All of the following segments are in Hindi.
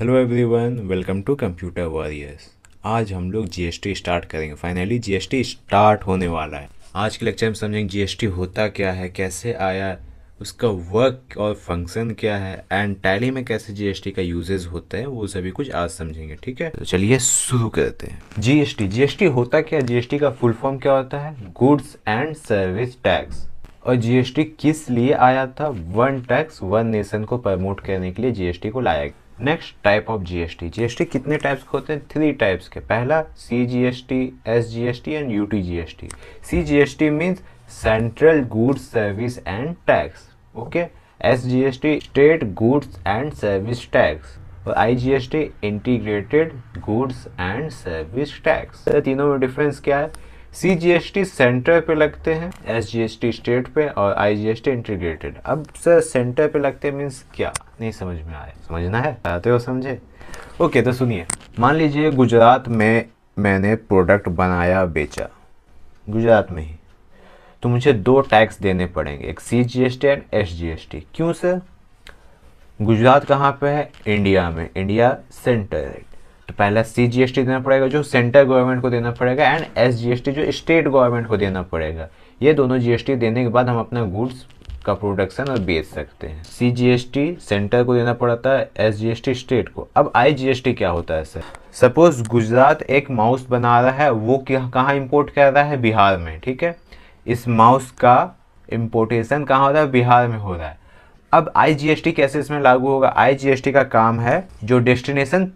hello everyone welcome to computer warriors आज हम लोग जीएसटी स्टार्ट करेंगे फाइनली जीएसटी स्टार्ट होने वाला है आज के लेक्चर में समझेंगे जीएसटी होता क्या है कैसे आया उसका वर्क और फंक्शन क्या है एंड टैली में कैसे जीएसटी का यूजेज होता है वो सभी कुछ आज समझेंगे ठीक है तो चलिए शुरू करते हैं जीएसटी जीएसटी होता क्या जीएसटी का फुल फॉर्म क्या होता है गुड्स एंड सर्विस टैक्स और जीएसटी किस लिए आया था वन टैक्स वन नेशन को प्रमोट करने के लिए जीएसटी को लाया गया next type of GST GST कितने टाइप्स के होते हैं थ्री टाइप्स के पहला C G S T S G S T and UT T C G S T means central goods service and tax okay S G S T state goods and service tax और I G S T integrated goods and service tax तीनों में डिफरेंस क्या है C G S T center पे लगते हैं S G S T state पे और I G S T integrated अब सर सेंटर पे लगते हैं मीन्स क्या नहीं समझ में आया समझना है आते हो समझे ओके तो सुनिए मान लीजिए गुजरात में मैंने प्रोडक्ट बनाया बेचा गुजरात में ही तो मुझे दो टैक्स देने पड़ेंगे एक C G S T and S G S T क्यों सर गुजरात कहाँ पे है इंडिया में इंडिया सेंटर है तो पहला सी जी एस टी देना पड़ेगा जो सेंट्रल गवर्नमेंट को देना पड़ेगा and S G S T जो स्टेट गवर्नमेंट को देना पड़ेगा ये दोनों जी एस टी देने के बाद हम अपना गुड्स का प्रोडक्शन और बेच सकते हैं C G S T center को देना पड़ता है S G S T state को अब आई जी एस टी क्या होता है सर सपोज गुजरात एक माउस बना रहा है वो कहाँ इम्पोर्ट कर रहा है बिहार में ठीक है इस माउस का इम्पोर्टेशन कहाँ हो रहा है बिहार में हो रहा है अब आई जी एस टी कैसे इसमें लागू होगा आई जी एस टी का काम है जो डेस्टिनेशन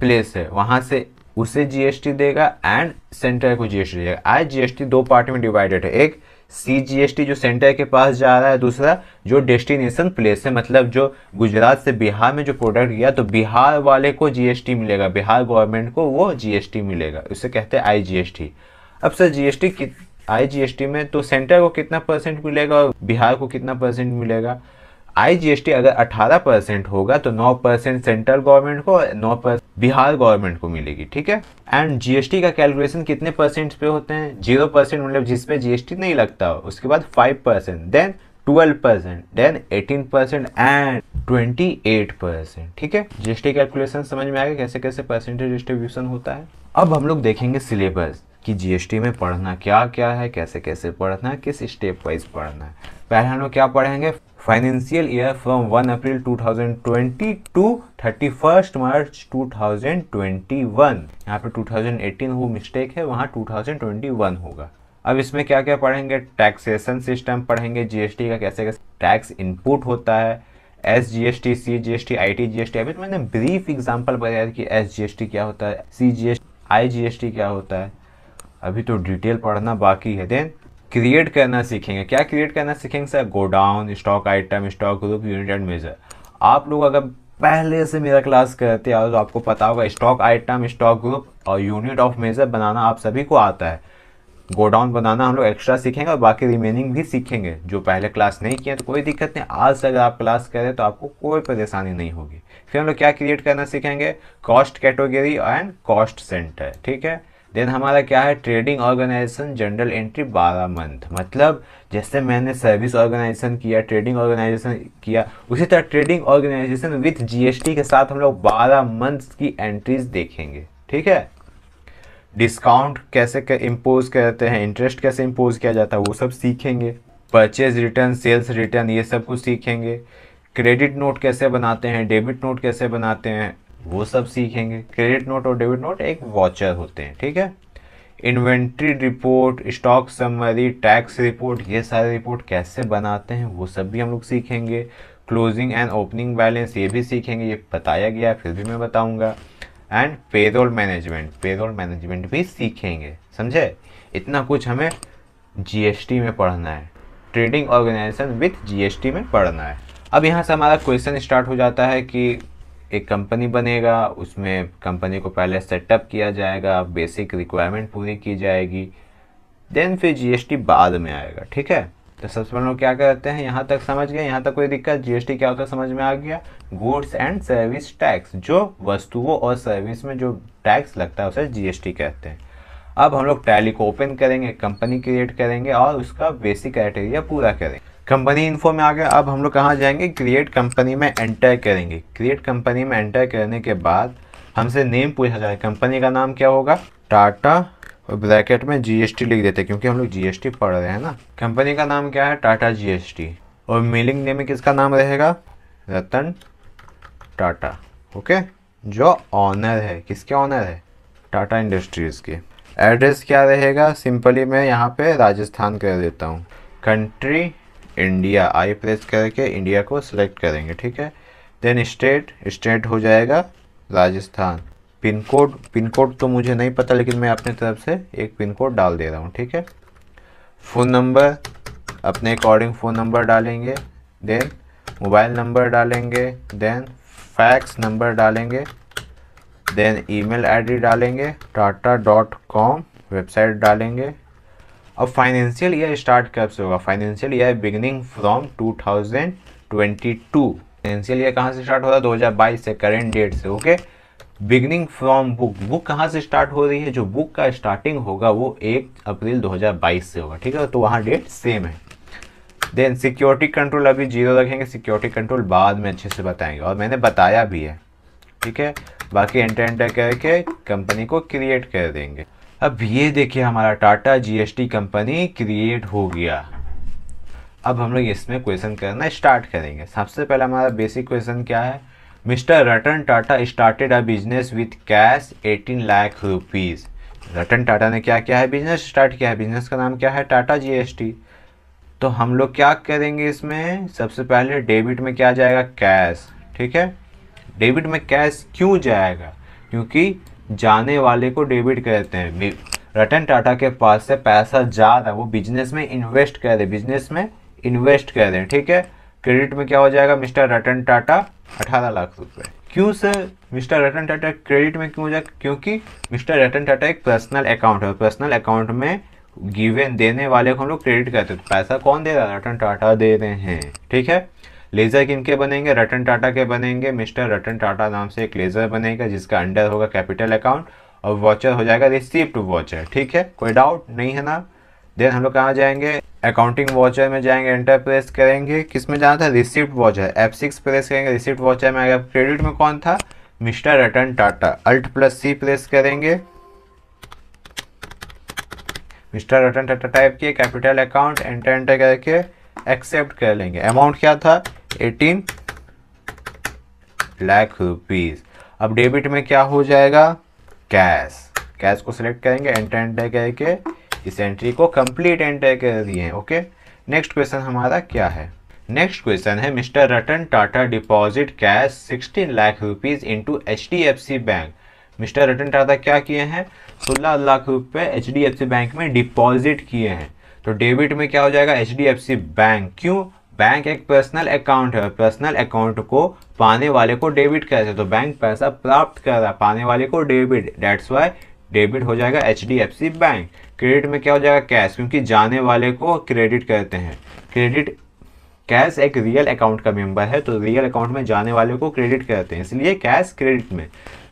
प्लेस है वहां से उसे जीएसटी देगा एंड सेंटर को जीएसटी देगा आज जीएसटी दो पार्ट में डिवाइडेड है एक सी जो सेंटर के पास जा रहा है दूसरा जो डेस्टिनेशन प्लेस है मतलब जो गुजरात से बिहार में जो प्रोडक्ट गया तो बिहार वाले को जीएसटी मिलेगा बिहार गवर्नमेंट को वो जीएसटी मिलेगा उसे कहते हैं आईजीएसटी अब सर जीएसटी आईजीएसटी में तो सेंटर को कितना परसेंट मिलेगा और बिहार को कितना परसेंट मिलेगा आईजीएसटी अगर 18 परसेंट होगा तो 9 परसेंट सेंट्रल गवर्नमेंट को 9 परसेंट बिहार गवर्नमेंट को मिलेगी ठीक है एंड जीएसटी का कैलकुलेशन कितने परसेंट पे होते हैं जीरो परसेंट मतलब जिसपे जीएसटी नहीं लगता हो उसके बाद five percent then twelve percent then eighteen percent and twenty eight percent ठीक है जीएसटी कैलकुलेशन समझ में आएगा कैसे कैसे परसेंटेज डिस्ट्रीब्यूशन होता है अब हम लोग देखेंगे सिलेबस कि जीएसटी में पढ़ना क्या क्या है कैसे कैसे पढ़ना है किस स्टेप वाइज पढ़ना है पहले हम लोग क्या पढ़ेंगे financial year from 1 April 2020 to 31 March 2021 यहाँ पे 2018 वो मिस्टेक है वहाँ 2021 होगा अब इसमें क्या क्या पढ़ेंगे टैक्सेशन सिस्टम पढ़ेंगे जीएसटी का कैसे कैसे टैक्स इनपुट होता है S G S T C G S T I T G S T अभी तो मैंने ब्रीफ एग्जाम्पल बताया कि एस जी एस टी क्या होता है C G S I G S T क्या होता है अभी तो डिटेल पढ़ना बाकी है देन क्रिएट करना सीखेंगे क्या क्रिएट करना सीखेंगे sir godown stock item stock group unit and measure आप लोग अगर पहले से मेरा क्लास करते हैं तो आपको पता होगा स्टॉक आइटम स्टॉक ग्रुप और यूनिट ऑफ मेजर बनाना आप सभी को आता है गोडाउन बनाना हम लोग एक्स्ट्रा सीखेंगे और बाकी रिमेनिंग भी सीखेंगे जो पहले क्लास नहीं किए तो कोई दिक्कत नहीं आज से अगर आप क्लास करें तो आपको कोई परेशानी नहीं होगी फिर हम लोग क्या क्रिएट करना सीखेंगे cost category and cost centre ठीक है देन हमारा क्या है ट्रेडिंग ऑर्गेनाइजेशन जनरल एंट्री बारह मंथ मतलब जैसे मैंने सर्विस ऑर्गेनाइजेशन किया ट्रेडिंग ऑर्गेनाइजेशन किया उसी तरह ट्रेडिंग ऑर्गेनाइजेशन विथ जीएसटी के साथ हम लोग बारह मंथ की एंट्रीज देखेंगे ठीक है डिस्काउंट कैसे इम्पोज करते हैं इंटरेस्ट कैसे इम्पोज किया जाता है वो सब सीखेंगे परचेज रिटर्न सेल्स रिटर्न ये सब कुछ सीखेंगे क्रेडिट नोट कैसे बनाते हैं डेबिट नोट कैसे बनाते हैं वो सब सीखेंगे क्रेडिट नोट और डेबिट नोट एक वॉचर होते हैं ठीक है inventory report stock summary tax report ये सारे रिपोर्ट कैसे बनाते हैं वो सब भी हम लोग सीखेंगे क्लोजिंग एंड ओपनिंग बैलेंस ये भी सीखेंगे ये बताया गया फिर भी मैं बताऊंगा and payroll management payroll management भी सीखेंगे समझे इतना कुछ हमें जीएसटी में पढ़ना है ट्रेडिंग ऑर्गेनाइजेशन विथ जीएसटी में पढ़ना है अब यहाँ से हमारा क्वेश्चन स्टार्ट हो जाता है कि एक कंपनी बनेगा उसमें कंपनी को पहले सेटअप किया जाएगा बेसिक रिक्वायरमेंट पूरी की जाएगी देन फिर जीएसटी बाद में आएगा ठीक है तो सबसे पहले लोग क्या करते हैं यहाँ तक समझ गए यहाँ तक कोई दिक्कत जीएसटी क्या होता है समझ में आ गया गुड्स एंड सर्विस टैक्स जो वस्तुओं और सर्विस में जो टैक्स लगता है उसे जीएसटी कहते हैं अब हम लोग टैली को ओपन करेंगे कंपनी क्रिएट करेंगे और उसका बेसिक क्राइटेरिया पूरा करेंगे कंपनी इन्फो में आ गए अब हम लोग कहाँ जाएंगे क्रिएट कंपनी में एंटर करेंगे क्रिएट कंपनी में एंटर करने के बाद हमसे नेम पूछा जाए कंपनी का नाम क्या होगा टाटा और ब्रैकेट में जीएसटी लिख देते हैं क्योंकि हम लोग जीएसटी पढ़ रहे हैं ना कंपनी का नाम क्या है टाटा जीएसटी और मेलिंग नेम में किसका नाम रहेगा रतन टाटा ओके जो ऑनर है किसके ऑनर है टाटा इंडस्ट्रीज़ के एड्रेस क्या रहेगा सिंपली मैं यहाँ पे राजस्थान कर देता हूँ कंट्री इंडिया आई प्रेस करके इंडिया को सिलेक्ट करेंगे ठीक है देन स्टेट स्टेट हो जाएगा Rajasthan pin code pin code तो मुझे नहीं पता लेकिन मैं अपने तरफ से एक पिन कोड डाल दे रहा हूँ ठीक है फ़ोन नंबर अपने अकॉर्डिंग फ़ोन नंबर डालेंगे देन मोबाइल नंबर डालेंगे देन फैक्स नंबर डालेंगे देन ईमेल आईडी डालेंगे टाटा डॉट कॉम वेबसाइट डालेंगे अब फाइनेंशियल ईयर स्टार्ट कब से होगा financial year beginning from 2022 financial year कहाँ से स्टार्ट हो रहा है 2022 से करेंट डेट से okay beginning from book book कहाँ से स्टार्ट हो रही है जो बुक का स्टार्टिंग होगा वो एक अप्रैल 2022 से होगा ठीक है तो वहाँ डेट सेम है देन सिक्योरिटी कंट्रोल अभी जीरो रखेंगे सिक्योरिटी कंट्रोल बाद में अच्छे से बताएंगे और मैंने बताया भी है ठीक है बाकी एंटर एंटर करके कंपनी को क्रिएट कर देंगे अब ये देखिए हमारा टाटा जीएसटी कंपनी क्रिएट हो गया अब हम लोग इसमें क्वेश्चन करना स्टार्ट करेंगे सबसे पहले हमारा बेसिक क्वेश्चन क्या है mister Ratan Tata started a business with cash 18 lakh rupees Ratan Tata ने क्या किया है बिजनेस स्टार्ट किया है बिजनेस का नाम क्या है टाटा जीएसटी तो हम लोग क्या करेंगे इसमें सबसे पहले डेबिट में क्या जाएगा कैश ठीक है डेबिट में कैश क्यों जाएगा क्योंकि जाने वाले को डेबिट कहते हैं रतन टाटा के पास से पैसा जा रहा है वो बिजनेस में इन्वेस्ट कर दे बिजनेस में इन्वेस्ट कर दें ठीक है क्रेडिट में क्या हो जाएगा मिस्टर रतन टाटा अठारह लाख रुपए क्यों sir mister Ratan Tata credit में क्यों हो जाएगा क्योंकि मिस्टर रतन टाटा एक पर्सनल अकाउंट है पर्सनल अकाउंट में गिवेन देने वाले को हम लोग क्रेडिट कहते हैं तो पैसा कौन दे रहा है रतन टाटा दे रहे हैं ठीक है लेज़र किन के बनेंगे रतन टाटा के बनेंगे मिस्टर रतन टाटा नाम से एक लेज़र बनेगा जिसका अंडर होगा कैपिटल अकाउंट और वॉचर हो जाएगा रिसीव टू वॉचर ठीक है कोई डाउट नहीं है ना देन हम लोग कहाँ जाएंगे अकाउंटिंग वॉचर में जाएंगे एंटर प्रेस करेंगे किस में जाना था receipt voucher F six press करेंगे रिसिप्ट वॉचर में आएगा क्रेडिट में कौन था mister Ratan Tata alt plus C press करेंगे मिस्टर रतन टाटा टाइप किए कैपिटल अकाउंट एंटर एंटर करके एक्सेप्ट कर लेंगे अमाउंट क्या था एटीन लाख रुपीज़ अब डेबिट में क्या हो जाएगा कैश कैश को सिलेक्ट करेंगे एंटर एंटर करके इस एंट्री को कंप्लीट एंटर कर दिए ओके नेक्स्ट क्वेश्चन हमारा क्या है नेक्स्ट क्वेश्चन है mister Ratan Tata deposit cash 16 lakh rupees into H bank mister Ratan Tata क्या किए हैं सोलह लाख रुपए एच बैंक में डिपॉजिट किए हैं तो डेबिट में क्या हो जाएगा एच बैंक क्यों बैंक एक पर्सनल अकाउंट है पर्सनल अकाउंट को पाने वाले को डेबिट कहते हैं तो बैंक पैसा प्राप्त कर रहा है पाने वाले को डेबिट डेट्स वाई डेबिट हो जाएगा एच बैंक क्रेडिट में क्या हो जाएगा कैश क्योंकि जाने वाले को क्रेडिट कहते हैं क्रेडिट कैश एक रियल अकाउंट का मेंबर है तो रियल अकाउंट में जाने वाले को क्रेडिट कहते हैं इसलिए कैश क्रेडिट में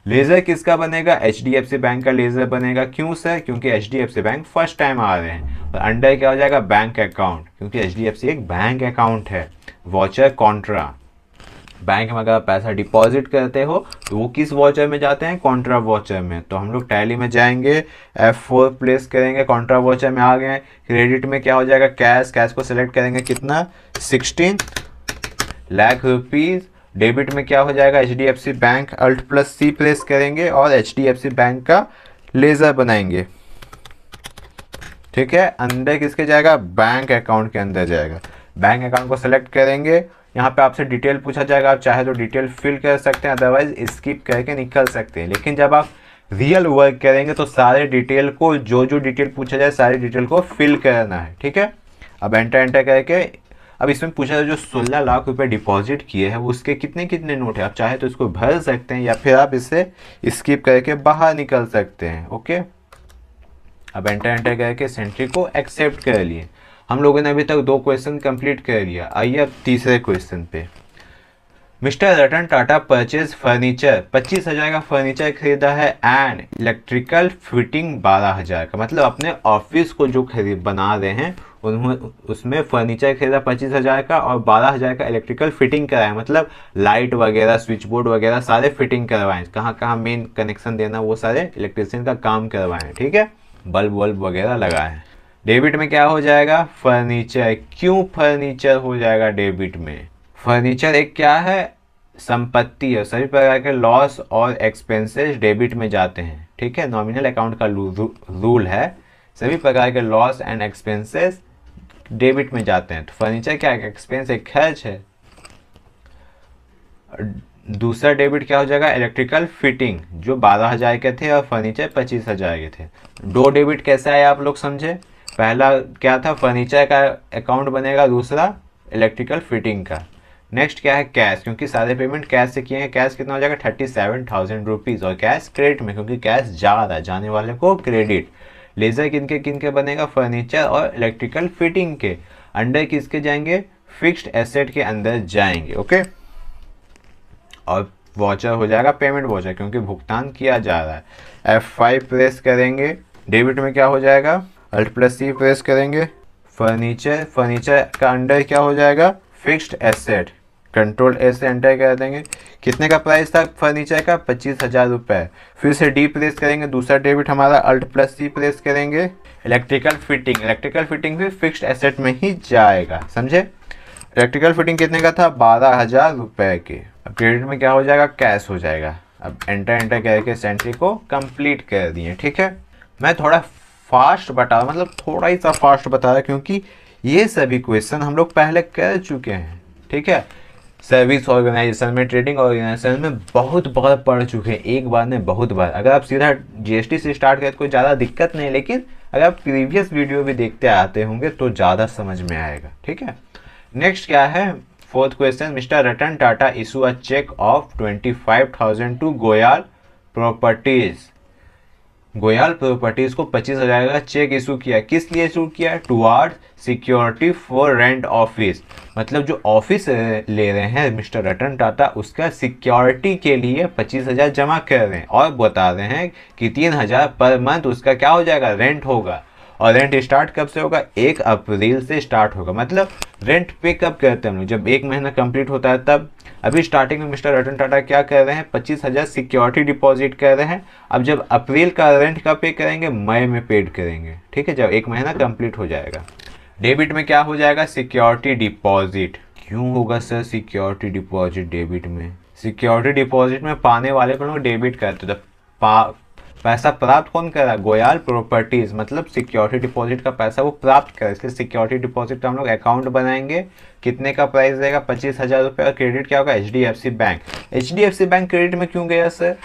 लेजर किसका बनेगा एच बैंक का लेजर बनेगा क्यों सर क्योंकि एच बैंक फर्स्ट टाइम आ रहे हैं और अंडर क्या हो जाएगा बैंक अकाउंट क्योंकि एच एक बैंक अकाउंट है वॉचर कॉन्ट्रा बैंक में अगर पैसा डिपॉजिट करते हो तो वो किस वॉचर में जाते हैं कॉन्ट्रा वॉचर में तो हम लोग टैली में जाएंगे एफ फोर प्लेस करेंगे कॉन्ट्रा वॉचर में आ गए क्रेडिट में क्या हो जाएगा कैश कैश को सिलेक्ट करेंगे कितना सिक्सटीन लाख रुपीज़ डेबिट में क्या हो जाएगा H bank alt plus C place करेंगे और एच बैंक का लेज़र बनाएंगे ठीक है अंदर किसके जाएगा बैंक अकाउंट के अंदर जाएगा बैंक अकाउंट को सेलेक्ट करेंगे यहाँ पे आपसे डिटेल पूछा जाएगा आप चाहे तो डिटेल फिल कर सकते हैं अदरवाइज स्किप करके निकल सकते हैं लेकिन जब आप रियल वर्क करेंगे तो सारे डिटेल को जो जो डिटेल पूछा जाए सारी डिटेल को फिल करना है ठीक है अब एंटर एंटर करके अब इसमें पूछा जो सोलह लाख रुपए डिपॉजिट किए हैं उसके कितने कितने नोट है आप चाहे तो इसको भर सकते हैं या फिर आप इसे स्किप करके बाहर निकल सकते हैं ओके अब एंटर एंटर करके सेंट्री को एक्सेप्ट कर लिए हम लोगों ने अभी तक दो क्वेश्चन कंप्लीट कर लिया आइए अब तीसरे क्वेश्चन पे mister Ratan Tata purchase furniture पच्चीस हज़ार का फर्नीचर खरीदा है एंड इलेक्ट्रिकल फिटिंग बारह हज़ार का मतलब अपने ऑफिस को जो खरीद बना रहे हैं उन्होंने उसमें फर्नीचर खरीदा पच्चीस हज़ार का और बारह हज़ार का इलेक्ट्रिकल फिटिंग कराया मतलब लाइट वगैरह स्विच बोर्ड वगैरह सारे फिटिंग करवाएं कहाँ कहाँ मेन कनेक्शन देना वो सारे इलेक्ट्रिसियन का काम करवाएं ठीक है बल्ब वल्ब वगैरह लगाए डेबिट में क्या हो जाएगा फर्नीचर क्यों फर्नीचर हो जाएगा डेबिट में फर्नीचर एक क्या है संपत्ति है सभी प्रकार के लॉस और एक्सपेंसेस डेबिट में जाते हैं ठीक है नॉमिनल अकाउंट का रूल है सभी प्रकार के लॉस एंड एक्सपेंसेस डेबिट में जाते हैं तो फर्नीचर क्या है एक्सपेंस एक खर्च है दूसरा डेबिट क्या हो जाएगा इलेक्ट्रिकल फिटिंग जो बारह हज़ार के थे और फर्नीचर पच्चीस हज़ार के थे दो डेबिट कैसे आए आप लोग समझे पहला क्या था फर्नीचर का अकाउंट बनेगा दूसरा इलेक्ट्रिकल फिटिंग का नेक्स्ट क्या है कैश क्योंकि सारे पेमेंट कैश से किए हैं कैश कितना हो जाएगा थर्टी सेवन थाउजेंड रुपीज़ और कैश क्रेडिट में क्योंकि कैश जा रहा है जाने वाले को क्रेडिट लेज़र किन के किन के बनेगा फर्नीचर और इलेक्ट्रिकल फिटिंग के अंडर किसके जाएंगे फिक्स्ड एसेट के अंदर जाएंगे ओके और वॉचर हो जाएगा पेमेंट वॉचर क्योंकि भुगतान किया जा रहा है एफ फाइव प्रेस करेंगे डेबिट में क्या हो जाएगा अल्ट प्लस सी प्रेस करेंगे फर्नीचर फर्नीचर का अंडर क्या हो जाएगा फिक्स्ड एसेट कंट्रोल ए से एंटर कर देंगे कितने का प्राइस था फर्नीचर का पच्चीस हज़ार रुपये फिर से डी प्रेस करेंगे दूसरा डेबिट हमारा अल्ट प्लस सी प्रेस करेंगे इलेक्ट्रिकल फिटिंग इलेक्ट्रिकल फिटिंग भी फिक्स्ड एसेट में ही जाएगा समझे इलेक्ट्रिकल फिटिंग कितने का था बारह हज़ार रुपये के अब क्रेडिट में क्या हो जाएगा कैश हो जाएगा अब एंटर एंटर करके सेंट्री को कंप्लीट कर दिए ठीक है मैं थोड़ा फास्ट बता मतलब थोड़ा ही सा फास्ट बता रहा क्योंकि ये सभी क्वेश्चन हम लोग पहले कर चुके हैं ठीक है सर्विस ऑर्गेनाइजेशन में ट्रेडिंग ऑर्गेनाइजेशन में बहुत बार पढ़ चुके हैं एक बार में बहुत बार अगर आप सीधा जीएसटी से स्टार्ट करें तो कोई ज़्यादा दिक्कत नहीं लेकिन अगर आप प्रीवियस वीडियो भी देखते आते होंगे तो ज़्यादा समझ में आएगा ठीक है नेक्स्ट क्या है fourth question mister Ratan Tata issue a cheque of twenty five thousand to Goyal Properties Goyal Properties को पच्चीस हजार का चेक इशू किया किस लिए इशू किया toward security for rent office मतलब जो ऑफिस ले रहे हैं मिस्टर रतन टाटा उसका सिक्योरिटी के लिए पच्चीस हजार जमा कर रहे हैं और बता रहे हैं कि तीन हजार पर मंथ उसका क्या हो जाएगा रेंट होगा और रेंट स्टार्ट कब से होगा एक अप्रैल से स्टार्ट होगा मतलब रेंट पे कब करते हैं हम लोग जब एक महीना कंप्लीट होता है तब अभी स्टार्टिंग में मिस्टर रतन टाटा क्या कह रहे हैं पच्चीस हज़ार सिक्योरिटी डिपॉजिट कह रहे हैं अब जब अप्रैल का रेंट का पे करेंगे मई में पेड करेंगे ठीक है जब एक महीना कंप्लीट हो जाएगा डेबिट में क्या हो जाएगा सिक्योरिटी डिपॉजिट क्यों होगा सर सिक्योरिटी डिपॉजिट डेबिट में सिक्योरिटी डिपॉजिट में पाने वाले को डेबिट करते पैसा प्राप्त कौन कर रहा है गोयाल प्रॉपर्टीज मतलब सिक्योरिटी डिपॉजिट का पैसा वो प्राप्त कर इसलिए सिक्योरिटी डिपॉजिट का हम लोग अकाउंट बनाएंगे कितने का प्राइस रहेगा पच्चीस हज़ार रुपये और क्रेडिट क्या होगा H bank H bank credit में क्यों गया सर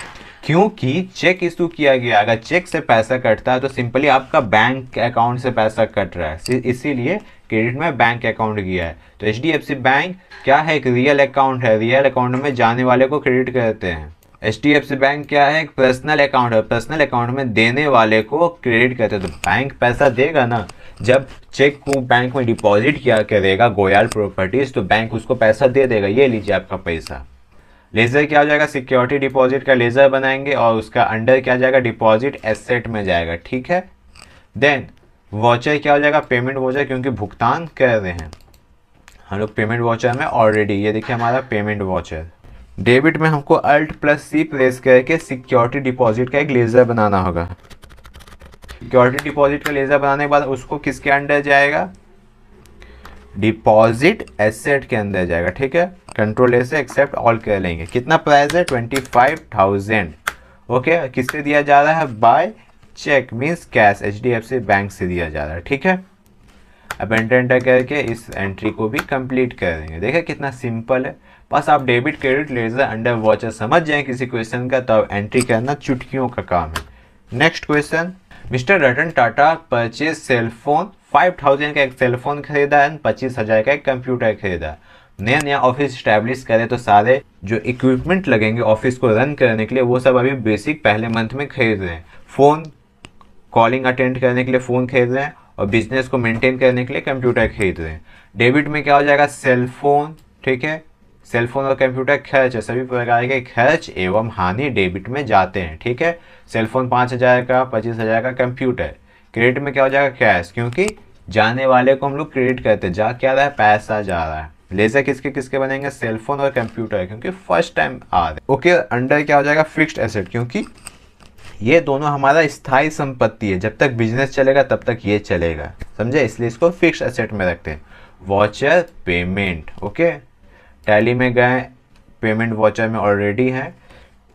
क्योंकि चेक इशू किया गया अगर चेक से पैसा कटता है तो सिंपली आपका बैंक अकाउंट से पैसा कट रहा है इसीलिए क्रेडिट में बैंक अकाउंट गया है तो एच बैंक क्या है एक रियल अकाउंट है रियल अकाउंट में जाने वाले को क्रेडिट करते हैं H D F C bank क्या है एक पर्सनल अकाउंट है पर्सनल अकाउंट में देने वाले को क्रेडिट कहते हैं तो बैंक पैसा देगा ना जब चेक को बैंक में डिपॉजिट किया करेगा गोयाल प्रॉपर्टीज़ तो बैंक उसको पैसा दे देगा ये लीजिए आपका पैसा लेज़र क्या हो जाएगा सिक्योरिटी डिपॉजिट का लेज़र बनाएंगे और उसका अंडर क्या जाएगा डिपॉजिट एसेट में जाएगा ठीक है देन वॉचर क्या हो जाएगा पेमेंट वॉचर क्योंकि भुगतान कर रहे हैं हम लोग पेमेंट वॉचर में ऑलरेडी ये देखिए हमारा पेमेंट वॉचर डेबिट में हमको अल्ट प्लस सी प्रेस करके सिक्योरिटी डिपॉजिट का एक लेज़र बनाना होगा सिक्योरिटी डिपॉजिट का लेज़र बनाने के बाद उसको किसके अंडर जाएगा डिपॉजिट एसेट के अंदर जाएगा ठीक है कंट्रोल ए से एक्सेप्ट ऑल कर लेंगे कितना प्राइस है ट्वेंटी फाइव थाउजेंड ओके किससे दिया जा रहा है by cheque means cash H D F C bank से दिया जा रहा है ठीक है अब एंटर एंटर करके इस एंट्री को भी कंप्लीट कर देंगे देखिए कितना सिंपल है बस आप debit credit ledger under voucher समझ जाएं किसी क्वेश्चन का तो एंट्री करना चुटकियों का काम है next question mister Ratan Tata purchase cellphone five thousand का एक सेलफोन खरीदा एंड पच्चीस हज़ार का एक कंप्यूटर खरीदा नया नया ऑफिस स्टैब्लिश करे तो सारे जो इक्विपमेंट लगेंगे ऑफिस को रन करने के लिए वो सब अभी बेसिक पहले मंथ में खरीद रहे हैं फ़ोन कॉलिंग अटेंड करने के लिए फ़ोन खरीद रहे हैं और बिजनेस को मेंटेन करने के लिए कंप्यूटर खरीद रहे हैं डेबिट में क्या हो जाएगा सेलफोन ठीक है सेलफोन और कंप्यूटर खर्च है सभी प्रकार के खर्च एवं हानि डेबिट में जाते हैं ठीक है सेलफोन पाँच हज़ार का पच्चीस हज़ार का कंप्यूटर क्रेडिट में क्या हो जाएगा कैश क्योंकि जाने वाले को हम लोग क्रेडिट करते हैं जा क्या रहा है पैसा जा रहा है लेजर किसके किसके बनेंगे सेलफोन और कंप्यूटर क्योंकि फर्स्ट टाइम आ रहे ओके अंडर क्या हो जाएगा फिक्स्ड एसेट क्योंकि ये दोनों हमारा स्थायी संपत्ति है जब तक बिजनेस चलेगा तब तक ये चलेगा समझे इसलिए इसको फिक्स असेट में रखते हैं वॉचर पेमेंट ओके टैली में गए पेमेंट वॉचर में ऑलरेडी है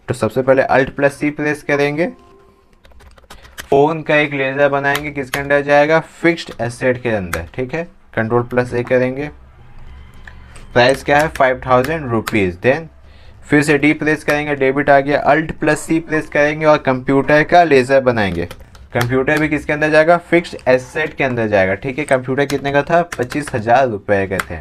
तो सबसे पहले अल्ट प्लस सी प्रेस करेंगे फोन का एक लेजर बनाएंगे किसके अंदर जाएगा फिक्स्ड एसेट के अंदर ठीक है कंट्रोल प्लस ए करेंगे प्राइस क्या है फाइव थाउजेंड रुपीज़ देन फिर से डी प्रेस करेंगे डेबिट आ गया अल्ट प्लस सी प्रेस करेंगे और कंप्यूटर का लेज़र बनाएंगे कंप्यूटर भी किसके अंदर जाएगा फिक्स्ड एसेट के अंदर जाएगा ठीक है कंप्यूटर कितने का था पच्चीस हज़ार रुपये का थे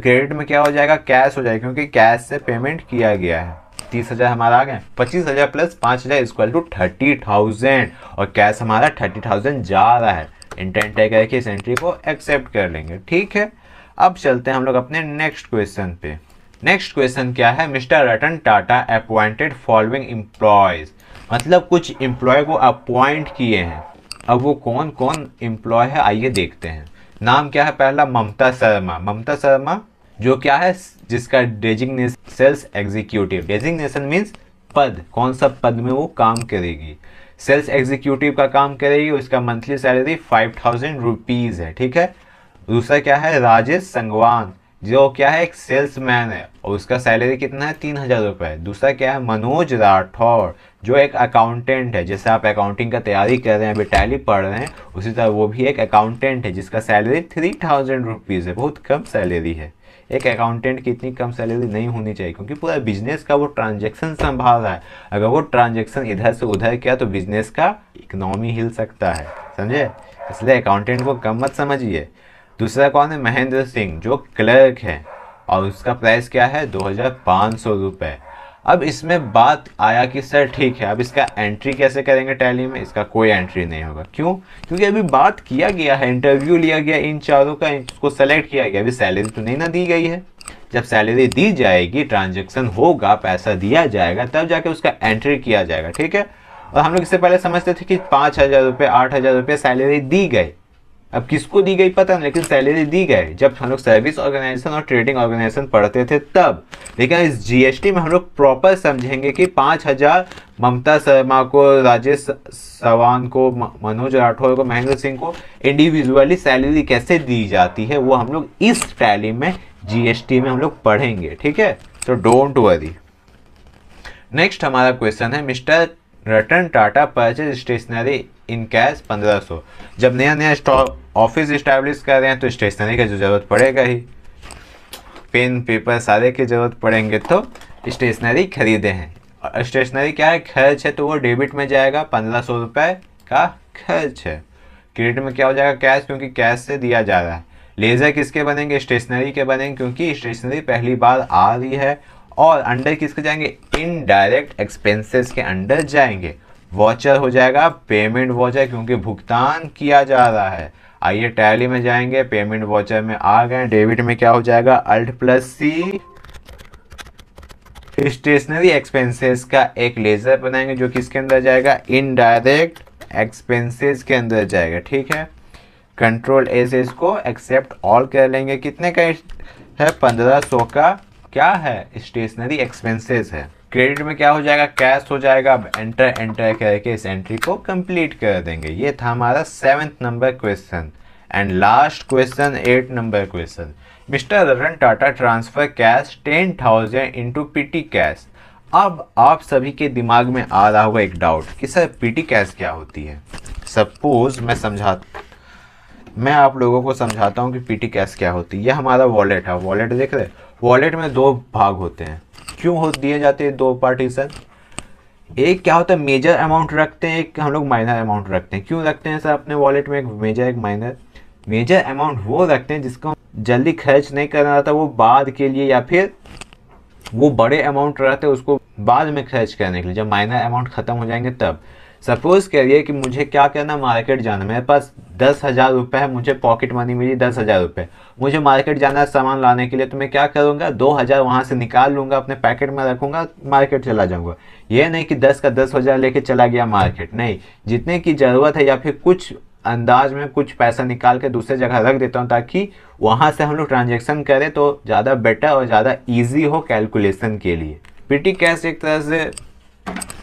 क्रेडिट में क्या हो जाएगा कैश हो जाएगा क्योंकि कैश से पेमेंट किया गया है तीस हज़ार हमारा आ गया पच्चीस हज़ार प्लस पाँच हज़ार इक्वल टू थर्टी थाउजेंड और कैश हमारा थर्टी थाउजेंड जा रहा है इंटेंट तय करके इस एंट्री को एक्सेप्ट कर लेंगे ठीक है अब चलते हैं हम लोग अपने नेक्स्ट क्वेश्चन पे नेक्स्ट क्वेश्चन क्या है mister Ratan Tata appointed following employees मतलब कुछ एम्प्लॉय को अपॉइंट किए हैं अब वो कौन कौन एम्प्लॉय है आइए देखते हैं नाम क्या है पहला ममता शर्मा ममता शर्मा जो क्या है जिसका designation sales executive designation means पद कौन सा पद में वो काम करेगी सेल्स एग्जीक्यूटिव का काम करेगी उसका monthly salary five thousand rupees है ठीक है दूसरा क्या है राजेश संगवान जो क्या है एक सेल्समैन है और उसका सैलरी कितना है तीन हज़ार रुपये दूसरा क्या है मनोज राठौर जो एक अकाउंटेंट है जैसे आप अकाउंटिंग का तैयारी कर रहे हैं अभी टैली पढ़ रहे हैं उसी तरह वो भी एक अकाउंटेंट है जिसका सैलरी थ्री थाउजेंड रुपीज़ है बहुत कम सैलरी है एक अकाउंटेंट की इतनी कम सैलरी नहीं होनी चाहिए क्योंकि पूरा बिजनेस का वो ट्रांजेक्शन संभाल रहा है अगर वो ट्रांजेक्शन इधर से उधर किया तो बिजनेस का इकोनॉमी हिल सकता है समझे इसलिए अकाउंटेंट को कम मत समझिए दूसरा कौन है महेंद्र सिंह जो क्लर्क है और उसका प्राइस क्या है दो हज़ार अब इसमें बात आया कि सर ठीक है अब इसका एंट्री कैसे करेंगे टैली में इसका कोई एंट्री नहीं होगा क्यों क्योंकि अभी बात किया गया है इंटरव्यू लिया गया इन चारों का इसको सेलेक्ट किया गया अभी सैलरी तो नहीं ना दी गई है जब सैलरी दी जाएगी ट्रांजेक्शन होगा पैसा दिया जाएगा तब जाके उसका एंट्री किया जाएगा ठीक है और हम लोग इससे पहले समझते थे कि पाँच हज़ार रुपये आठ हज़ार रुपये सैलरी दी गई अब किसको दी गई पता नहीं लेकिन सैलरी दी गई जब हम लोग सर्विस ऑर्गेनाइजेशन और ट्रेडिंग ऑर्गेनाइजेशन पढ़ते थे तब लेकिन इस जीएसटी में हम लोग प्रॉपर समझेंगे कि पाँच हज़ार ममता शर्मा को राजेश सवान को मनोज राठौर को महेंद्र सिंह को इंडिविजुअली सैलरी कैसे दी जाती है वो हम लोग इस टैली में जीएसटी में हम लोग पढ़ेंगे ठीक है तो डोंट वरी नेक्स्ट हमारा क्वेश्चन है mister Ratan Tata purchase stationery in cash पंद्रह सौ जब नया नया स्टॉक ऑफिस इस्टेब्लिश कर रहे हैं तो स्टेशनरी का जो ज़रूरत पड़ेगा ही पेन पेपर सारे की ज़रूरत पड़ेंगे तो स्टेशनरी खरीदे हैं स्टेशनरी क्या है खर्च है तो वो डेबिट में जाएगा पंद्रह सौ रुपये का खर्च है क्रेडिट में क्या हो जाएगा कैश क्योंकि कैश से दिया जा रहा है लेज़र किसके बनेंगे स्टेशनरी के बनेंगे क्योंकि स्टेशनरी पहली बार आ रही है और अंडर किसके जाएंगे इनडायरेक्ट एक्सपेंसेस के अंडर जाएंगे वॉचर हो जाएगा पेमेंट वॉचर क्योंकि भुगतान किया जा रहा है आइए टैली में जाएंगे पेमेंट वॉचर में आ गए डेबिट में क्या हो जाएगा alt plus C stationery expenses का एक लेजर बनाएंगे जो किसके अंदर जाएगा इनडायरेक्ट एक्सपेंसेस के अंदर जाएगा ठीक है कंट्रोल एस से इसको एक्सेप्ट ऑल कर लेंगे कितने का है पंद्रह सौ का क्या है स्टेशनरी एक्सपेंसेस है क्रेडिट में क्या हो जाएगा कैश हो जाएगा अब एंटर एंटर करके इस एंट्री को कंप्लीट कर देंगे ये था हमारा seventh number question and last question eight number question mister Ratan Tata transfer cash ten thousand into P cash अब आप सभी के दिमाग में आ रहा होगा एक डाउट कि सर पी कैश क्या होती है सपोज मैं समझा मैं आप लोगों को समझाता हूँ कि पी कैश क्या होती है यह हमारा वॉलेट है वॉलेट देख रहे हैं वॉलेट में दो भाग होते हैं क्यों हो दिए जाते हैं दो पार्टीशन एक क्या होता है मेजर अमाउंट रखते हैं एक हम लोग माइनर अमाउंट रखते हैं क्यों रखते हैं सर अपने वॉलेट में एक मेजर एक माइनर मेजर अमाउंट वो रखते हैं जिसको जल्दी खर्च नहीं करना रहता वो बाद के लिए या फिर वो बड़े अमाउंट रहते हैं उसको बाद में खर्च करने के लिए जब माइनर अमाउंट ख़त्म हो जाएंगे तब सपोज करिए कि मुझे क्या करना मार्केट जाना मेरे पास दस हज़ार रुपये है मुझे पॉकेट मनी मिली दस हज़ार रुपये मुझे मार्केट जाना है सामान लाने के लिए तो मैं क्या करूँगा दो हज़ार वहाँ से निकाल लूँगा अपने पैकेट में रखूँगा मार्केट चला जाऊँगा ये नहीं कि दस का दस हज़ार लेके चला गया मार्केट नहीं जितने की ज़रूरत है या फिर कुछ अंदाज में कुछ पैसा निकाल के दूसरे जगह रख देता हूँ ताकि वहाँ से हम लोग ट्रांजेक्शन करें तो ज़्यादा बेटर और ज़्यादा ईजी हो कैलकुलेसन के लिए पीटी कैश एक तरह से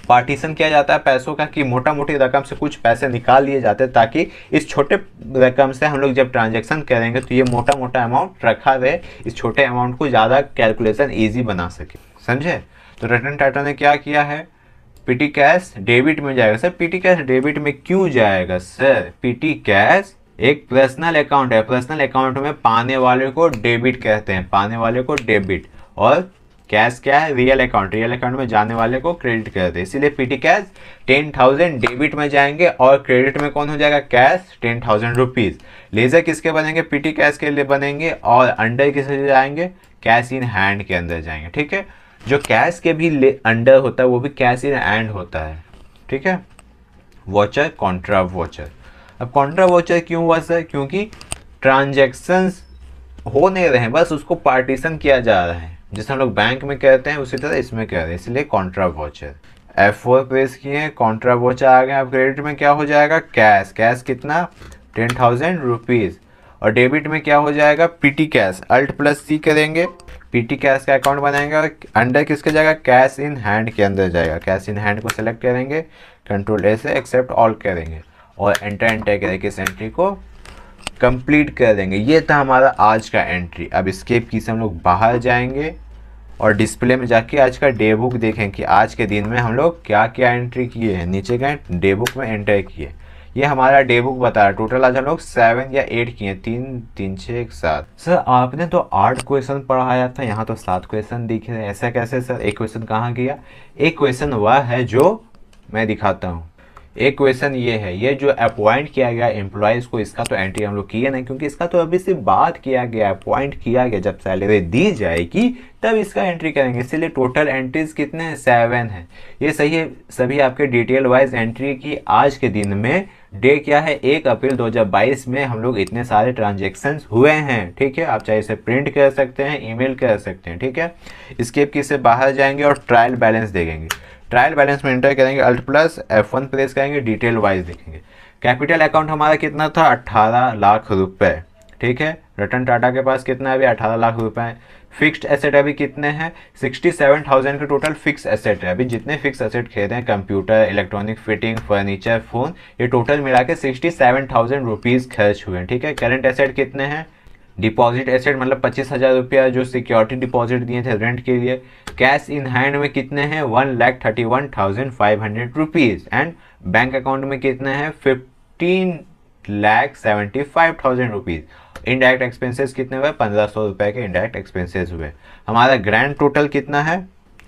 पार्टीशन किया जाता है पैसों का कि मोटा मोटी रकम से कुछ पैसे निकाल लिए जाते हैं ताकि इस छोटे रकम से हम लोग जब ट्रांजेक्शन करेंगे तो ये मोटा मोटा अमाउंट रखा रहे इस छोटे अमाउंट को ज़्यादा कैलकुलेशन ईजी बना सके समझे तो रतन टाटा ने क्या किया है पीटी कैश डेबिट में जाएगा सर पीटी कैश डेबिट में क्यों जाएगा सर पीटी कैश एक पर्सनल अकाउंट है पर्सनल अकाउंट में पाने वाले को डेबिट कहते हैं पाने वाले को डेबिट और कैश क्या है रियल अकाउंट रियल अकाउंट में जाने वाले को क्रेडिट कर दे इसीलिए petty cash ten thousand debit में जाएंगे और क्रेडिट में कौन हो जाएगा cash ten thousand rupees ledger किसके बनेंगे पीटी कैश के लिए बनेंगे और अंडर किसके जाएंगे कैश इन हैंड के अंदर जाएंगे ठीक है जो कैश के भी अंडर होता है वो भी कैश इन हैंड होता है ठीक है वॉचर कॉन्ट्रा वॉचर अब कॉन्ट्रा वॉचर क्यों हुआ सर क्योंकि ट्रांजेक्शन्स हो नहीं रहे हैं बस उसको पार्टीशन किया जा रहा है जिसे हम लोग बैंक में कहते हैं उसी तरह इसमें कहते हैं इसलिए contra voucher F four press किए कॉन्ट्रा वॉचर आ गए अब क्रेडिट में क्या हो जाएगा कैश कैश कितना टेन थाउजेंड रुपीज़ और डेबिट में क्या हो जाएगा petty cash alt plus C करेंगे पीटी कैश का अकाउंट बनाएंगे अंडर किसके जाएगा कैश इन हैंड के अंदर जाएगा कैश इन हैंड को सेलेक्ट करेंगे कंट्रोल ए से एक्सेप्ट ऑल करेंगे और एंटर एंटर करके इस एंट्री को कंप्लीट कर देंगे ये था हमारा आज का एंट्री अब स्केप की से हम लोग बाहर जाएंगे और डिस्प्ले में जाके आज का डे बुक देखें कि आज के दिन में हम लोग क्या क्या एंट्री किए हैं नीचे गए डे बुक में एंटर किए ये हमारा डे बुक बता रहा है टोटल आज हम लोग सेवन या एट किए तीन तीन छः एक सात सर आपने तो आठ क्वेश्चन पढ़ाया था यहाँ तो सात क्वेश्चन दिखे ऐसा कैसे सर एक क्वेश्चन कहाँ किया एक क्वेश्चन वह है जो मैं दिखाता हूँ एक क्वेश्चन ये है ये जो अपॉइंट किया गया एम्प्लॉयज़ को इसका तो एंट्री हम लोग किए नहीं क्योंकि इसका तो अभी से बात किया गया अपॉइंट किया गया जब सैलरी दी जाएगी तब इसका एंट्री करेंगे इसलिए टोटल एंट्रीज कितने हैं सेवन है ये सही है सभी आपके डिटेल वाइज एंट्री की आज के दिन में डे क्या है एक अप्रैल 2022 में हम लोग इतने सारे ट्रांजेक्शन हुए हैं ठीक है आप चाहे इसे प्रिंट कर सकते हैं ईमेल कर सकते हैं ठीक है स्केप की से बाहर जाएंगे और ट्रायल बैलेंस देखेंगे ट्रायल बैलेंस में इंटर करेंगे alt plus F one press करेंगे डिटेल वाइज देखेंगे कैपिटल अकाउंट हमारा कितना था अट्ठारह लाख रुपये ठीक है रतन टाटा के पास कितना है अभी अठारह लाख रुपए हैं फिक्स्ड एसेट अभी कितने हैं सिक्सटी सेवन थाउजेंड के टोटल फिक्स एसेट है अभी जितने फिक्स एसेट खरीदे हैं computer electronic fitting furniture phone ये टोटल मिला के सिक्सटी सेवन थाउजेंड रुपीज़ खर्च हुए हैं ठीक है करंट एसेट कितने हैं डिपॉजिट एसेट मतलब पच्चीस हज़ार रुपया जो सिक्योरिटी डिपॉजिट दिए थे रेंट के लिए कैश इन हैंड में कितने हैं one lakh thirty one thousand five hundred rupees and bank account में कितने हैं fifteen lakh seventy five thousand rupees indirect expenses कितने हुए पंद्रह सौ रुपए के इनडायरेक्ट एक्सपेंसेस हुए हमारा ग्रैंड टोटल कितना है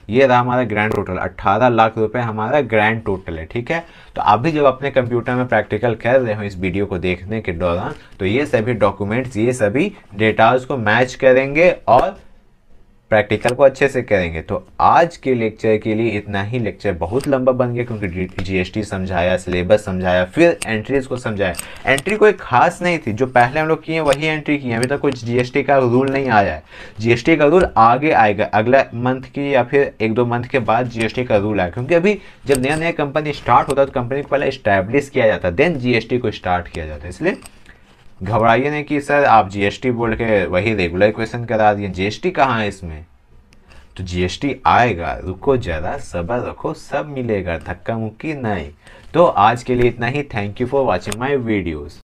ये रहा हमारा ग्रैंड टोटल अट्ठारह लाख रुपए हमारा ग्रैंड टोटल है ठीक है तो आप भी जब अपने कंप्यूटर में प्रैक्टिकल कर रहे हो इस वीडियो को देखने के दौरान तो ये सभी डॉक्यूमेंट्स ये सभी डेटाज को मैच करेंगे और प्रैक्टिकल को अच्छे से करेंगे तो आज के लेक्चर के लिए इतना ही लेक्चर बहुत लंबा बन गया क्योंकि जीएसटी समझाया सिलेबस समझाया फिर एंट्रीज को समझाया एंट्री कोई खास नहीं थी जो पहले हम लोग किए वही एंट्री किए अभी तक कुछ जीएसटी का रूल नहीं आया है जीएसटी का रूल आगे आएगा अगला मंथ की या फिर एक दो मंथ के बाद जीएसटी का रूल आया क्योंकि अभी जब नया नया कंपनी स्टार्ट होता है तो कंपनी को पहले इस्टेब्लिश किया जाता है देन जीएसटी को स्टार्ट किया जाता है इसलिए घबराइए नहीं कि सर आप जीएसटी बोल के वही रेगुलर क्वेश्चन करा दिए जीएसटी कहाँ है इसमें तो जीएसटी आएगा रुको ज़रा सबर रखो सब मिलेगा धक्का मुक्की नहीं तो आज के लिए इतना ही thank you for watching my videos